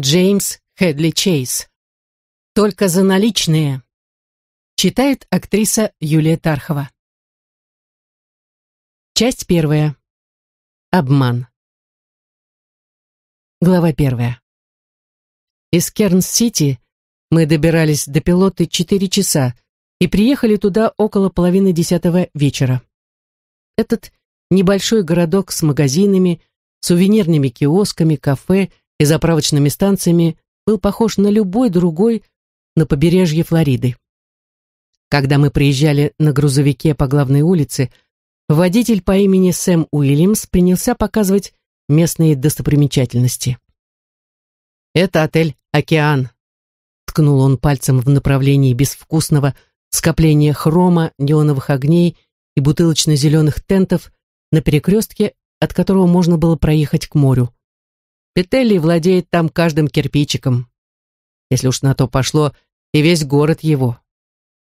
Джеймс Хедли Чейз. «Только за наличные», читает актриса Юлия Тархова. Часть первая. Обман. Глава первая. Из Кернс-Сити мы добирались до пилоты 4 часа и приехали туда около половины десятого вечера. Этот небольшой городок с магазинами, сувенирными киосками, кафе – и заправочными станциями был похож на любой другой на побережье Флориды. Когда мы приезжали на грузовике по главной улице, водитель по имени Сэм Уильямс принялся показывать местные достопримечательности. «Это отель «Океан», — ткнул он пальцем в направлении безвкусного скопления хрома, неоновых огней и бутылочно-зеленых тентов на перекрестке, от которого можно было проехать к морю. Петелли владеет там каждым кирпичиком. Если уж на то пошло, и весь город его.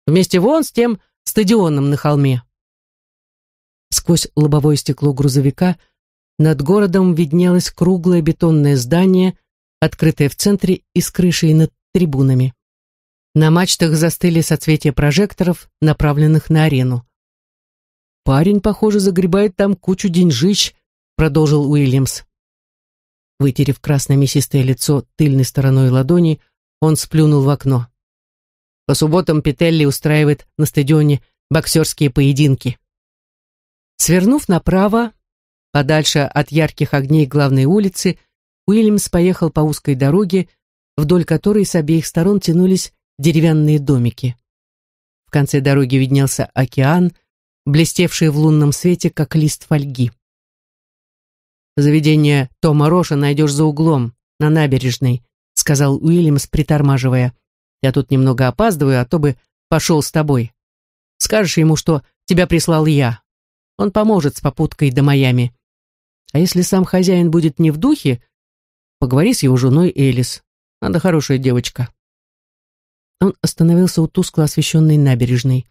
Вместе вон с тем стадионом на холме. Сквозь лобовое стекло грузовика над городом виднелось круглое бетонное здание, открытое в центре и с крышей над трибунами. На мачтах застыли соцветия прожекторов, направленных на арену. «Парень, похоже, загребает там кучу деньжищ», — продолжил Уильямс. Вытерев красное мясистое лицо тыльной стороной ладони, он сплюнул в окно. По субботам Петелли устраивает на стадионе боксерские поединки. Свернув направо, подальше от ярких огней главной улицы, Уильямс поехал по узкой дороге, вдоль которой с обеих сторон тянулись деревянные домики. В конце дороги виднелся океан, блестевший в лунном свете, как лист фольги. Заведение Тома Роша найдешь за углом, на набережной», — сказал Уильямс, притормаживая. «Я тут немного опаздываю, а то бы пошел с тобой. Скажешь ему, что тебя прислал я. Он поможет с попуткой до Майами. А если сам хозяин будет не в духе, поговори с его женой Элис. Она хорошая девочка». Он остановился у тускло освещенной набережной.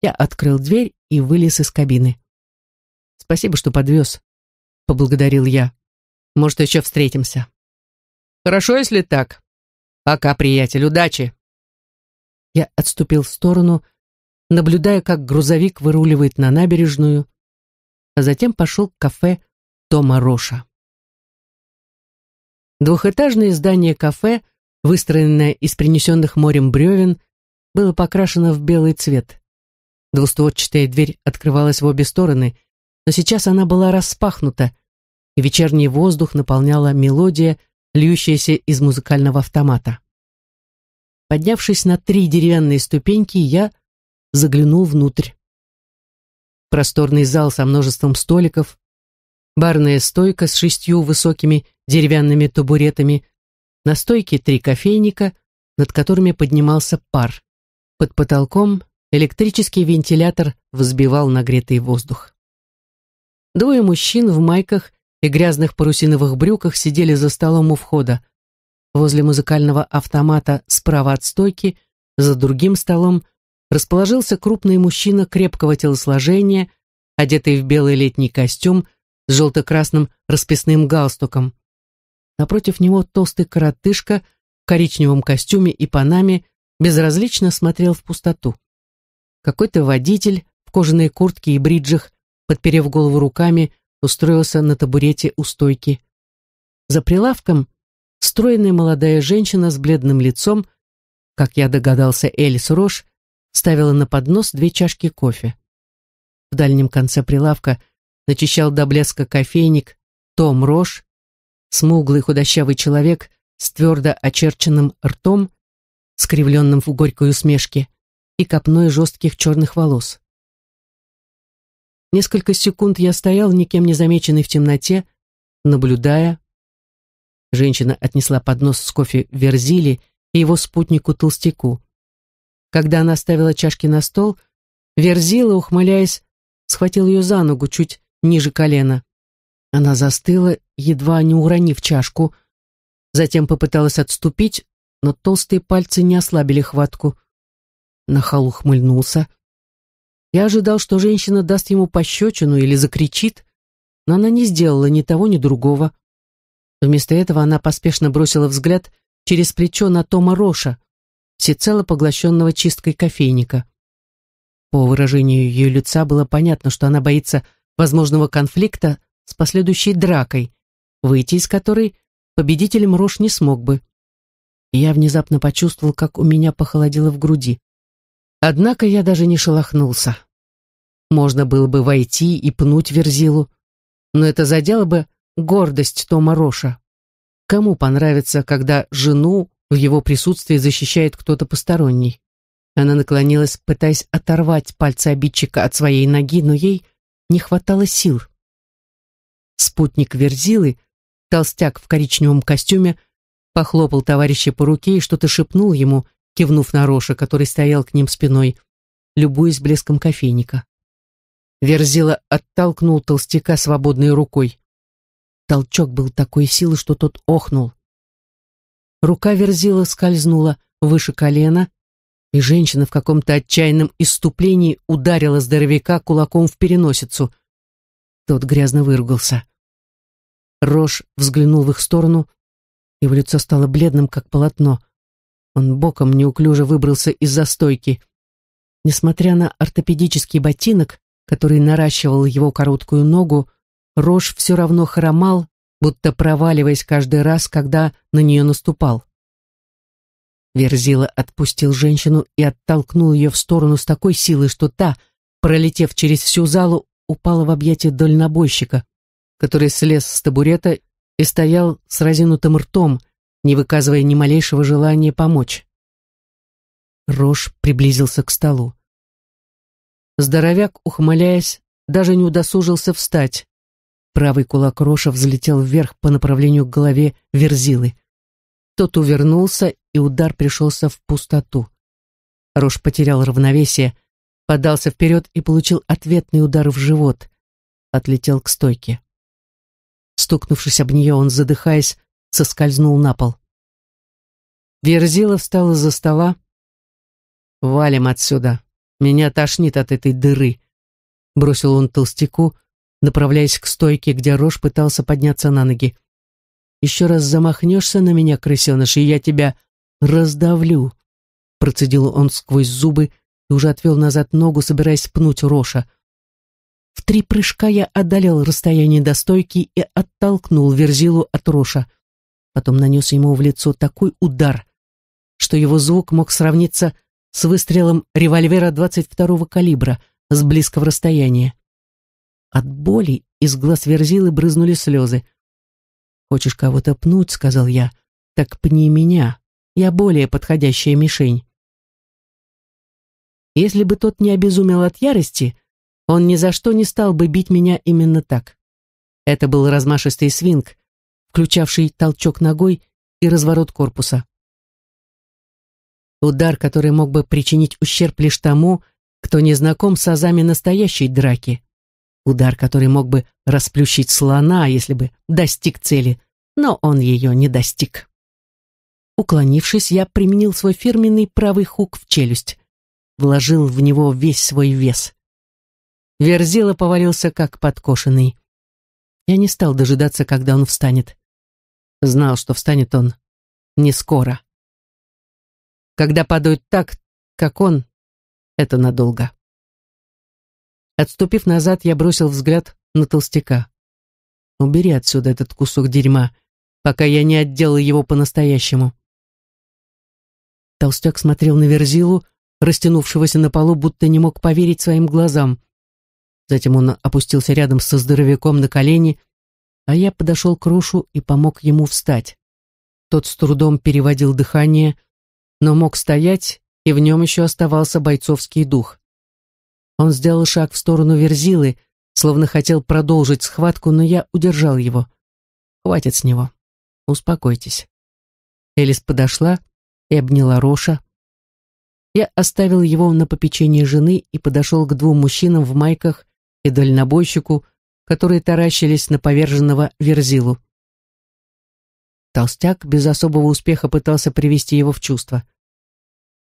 Я открыл дверь и вылез из кабины. «Спасибо, что подвез», поблагодарил я. Может, еще встретимся. Хорошо, если так. Пока, приятель, удачи. Я отступил в сторону, наблюдая, как грузовик выруливает на набережную, а затем пошел к кафе Тома Роша. Двухэтажное здание кафе, выстроенное из принесенных морем бревен, было покрашено в белый цвет. Двустворчатая дверь открывалась в обе стороны, но сейчас она была распахнута, и вечерний воздух наполняла мелодия, льющаяся из музыкального автомата. Поднявшись на три деревянные ступеньки, я заглянул внутрь. Просторный зал со множеством столиков, барная стойка с шестью высокими деревянными табуретами, на стойке три кофейника, над которыми поднимался пар. Под потолком электрический вентилятор взбивал нагретый воздух. Двое мужчин в майках и грязных парусиновых брюках сидели за столом у входа. Возле музыкального автомата справа от стойки, за другим столом, расположился крупный мужчина крепкого телосложения, одетый в белый летний костюм с желто-красным расписным галстуком. Напротив него толстый коротышка в коричневом костюме и панаме безразлично смотрел в пустоту. Какой-то водитель в кожаной куртке и бриджах подперев голову руками, устроился на табурете у стойки. За прилавком стройная молодая женщина с бледным лицом, как я догадался, Элис Рош, ставила на поднос две чашки кофе. В дальнем конце прилавка начищал до блеска кофейник Том Рош, смуглый худощавый человек с твердо очерченным ртом, скривленным в горькой усмешке, и копной жестких черных волос. Несколько секунд я стоял, никем не замеченный в темноте, наблюдая. Женщина отнесла поднос с кофе Верзили и его спутнику Толстяку. Когда она ставила чашки на стол, Верзила, ухмыляясь, схватил ее за ногу чуть ниже колена. Она застыла, едва не уронив чашку, затем попыталась отступить, но толстые пальцы не ослабили хватку. Нахал ухмыльнулся, я ожидал, что женщина даст ему пощечину или закричит, но она не сделала ни того, ни другого. Вместо этого она поспешно бросила взгляд через плечо на Тома Роша, всецело поглощенного чисткой кофейника. По выражению ее лица было понятно, что она боится возможного конфликта с последующей дракой, выйти из которой победителем Рош не смог бы. я внезапно почувствовал, как у меня похолодело в груди. Однако я даже не шелохнулся. Можно было бы войти и пнуть Верзилу, но это задело бы гордость Тома Роша. Кому понравится, когда жену в его присутствии защищает кто-то посторонний? Она наклонилась, пытаясь оторвать пальцы обидчика от своей ноги, но ей не хватало сил. Спутник Верзилы, толстяк в коричневом костюме, похлопал товарища по руке и что-то шепнул ему, кивнув на Роша, который стоял к ним спиной, любуясь блеском кофейника. Верзила оттолкнул толстяка свободной рукой. Толчок был такой силы, что тот охнул. Рука Верзила скользнула выше колена, и женщина в каком-то отчаянном иступлении ударила здоровяка кулаком в переносицу. Тот грязно выругался. Рош взглянул в их сторону, его лицо стало бледным, как полотно. Он боком неуклюже выбрался из застойки. Несмотря на ортопедический ботинок, который наращивал его короткую ногу, Рош все равно хромал, будто проваливаясь каждый раз, когда на нее наступал. Верзила отпустил женщину и оттолкнул ее в сторону с такой силой, что та, пролетев через всю залу, упала в объятия дальнобойщика, который слез с табурета и стоял с разинутым ртом, не выказывая ни малейшего желания помочь. Рош приблизился к столу. Здоровяк, ухмыляясь, даже не удосужился встать. Правый кулак Роша взлетел вверх по направлению к голове Верзилы. Тот увернулся, и удар пришелся в пустоту. Рош потерял равновесие, подался вперед и получил ответный удар в живот. Отлетел к стойке. Стукнувшись об нее, он, задыхаясь, соскользнул на пол. Верзила встала за стола. «Валим отсюда», меня тошнит от этой дыры», — бросил он толстяку, направляясь к стойке, где Рош пытался подняться на ноги. «Еще раз замахнешься на меня, крысеныш, и я тебя раздавлю», — процедил он сквозь зубы и уже отвел назад ногу, собираясь пнуть Роша. В три прыжка я одолел расстояние до стойки и оттолкнул Верзилу от Роша. Потом нанес ему в лицо такой удар, что его звук мог сравниться с с выстрелом револьвера 22-го калибра с близкого расстояния. От боли из глаз Верзилы брызнули слезы. «Хочешь кого-то пнуть?» — сказал я. «Так пни меня. Я более подходящая мишень». Если бы тот не обезумел от ярости, он ни за что не стал бы бить меня именно так. Это был размашистый свинг, включавший толчок ногой и разворот корпуса. Удар, который мог бы причинить ущерб лишь тому, кто не знаком с азами настоящей драки. Удар, который мог бы расплющить слона, если бы достиг цели, но он ее не достиг. Уклонившись, я применил свой фирменный правый хук в челюсть. Вложил в него весь свой вес. Верзила повалился, как подкошенный. Я не стал дожидаться, когда он встанет. Знал, что встанет он не скоро. Когда падают так, как он, это надолго. Отступив назад, я бросил взгляд на толстяка. Убери отсюда этот кусок дерьма, пока я не отделал его по-настоящему. Толстяк смотрел на Верзилу, растянувшегося на полу, будто не мог поверить своим глазам. Затем он опустился рядом со здоровяком на колени, а я подошел к Рушу и помог ему встать. Тот с трудом переводил дыхание, но мог стоять, и в нем еще оставался бойцовский дух. Он сделал шаг в сторону Верзилы, словно хотел продолжить схватку, но я удержал его. «Хватит с него. Успокойтесь». Элис подошла и обняла Роша. Я оставил его на попечении жены и подошел к двум мужчинам в майках и дальнобойщику, которые таращились на поверженного Верзилу. Толстяк без особого успеха пытался привести его в чувство.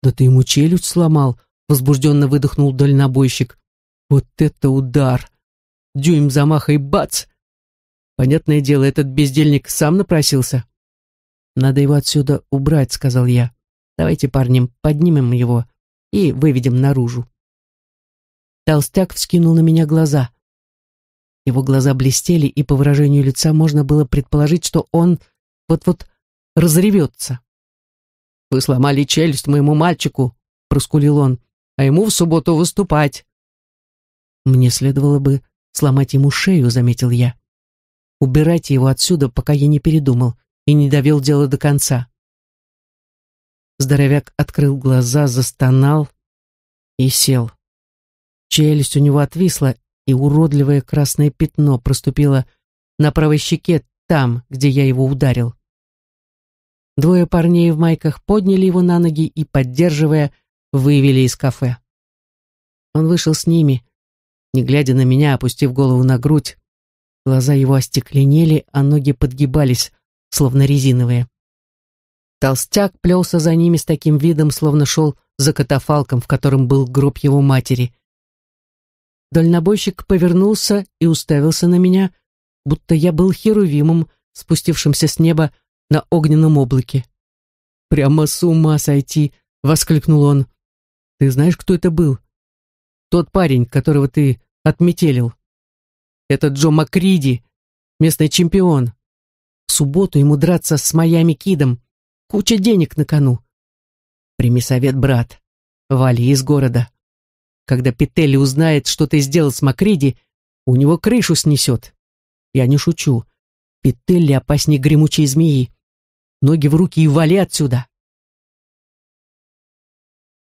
«Да ты ему челюсть сломал!» — возбужденно выдохнул дальнобойщик. «Вот это удар! Дюйм замаха и бац!» «Понятное дело, этот бездельник сам напросился». «Надо его отсюда убрать», — сказал я. «Давайте, парнем, поднимем его и выведем наружу». Толстяк вскинул на меня глаза. Его глаза блестели, и по выражению лица можно было предположить, что он вот-вот разревется. «Вы сломали челюсть моему мальчику», — проскулил он, «а ему в субботу выступать». «Мне следовало бы сломать ему шею», — заметил я. Убирать его отсюда, пока я не передумал и не довел дело до конца». Здоровяк открыл глаза, застонал и сел. Челюсть у него отвисла, и уродливое красное пятно проступило на правой щеке там, где я его ударил. Двое парней в майках подняли его на ноги и, поддерживая, вывели из кафе. Он вышел с ними, не глядя на меня, опустив голову на грудь. Глаза его остекленели, а ноги подгибались, словно резиновые. Толстяк плелся за ними с таким видом, словно шел за катафалком, в котором был гроб его матери. Дальнобойщик повернулся и уставился на меня, будто я был херувимом, спустившимся с неба на огненном облаке. «Прямо с ума сойти!» — воскликнул он. «Ты знаешь, кто это был?» «Тот парень, которого ты отметелил. Это Джо Макриди, местный чемпион. В субботу ему драться с Майами Кидом. Куча денег на кону. Прими совет, брат. Вали из города. Когда Петелли узнает, что ты сделал с Макриди, у него крышу снесет. Я не шучу. Петелли опаснее гремучей змеи. Ноги в руки и вали отсюда.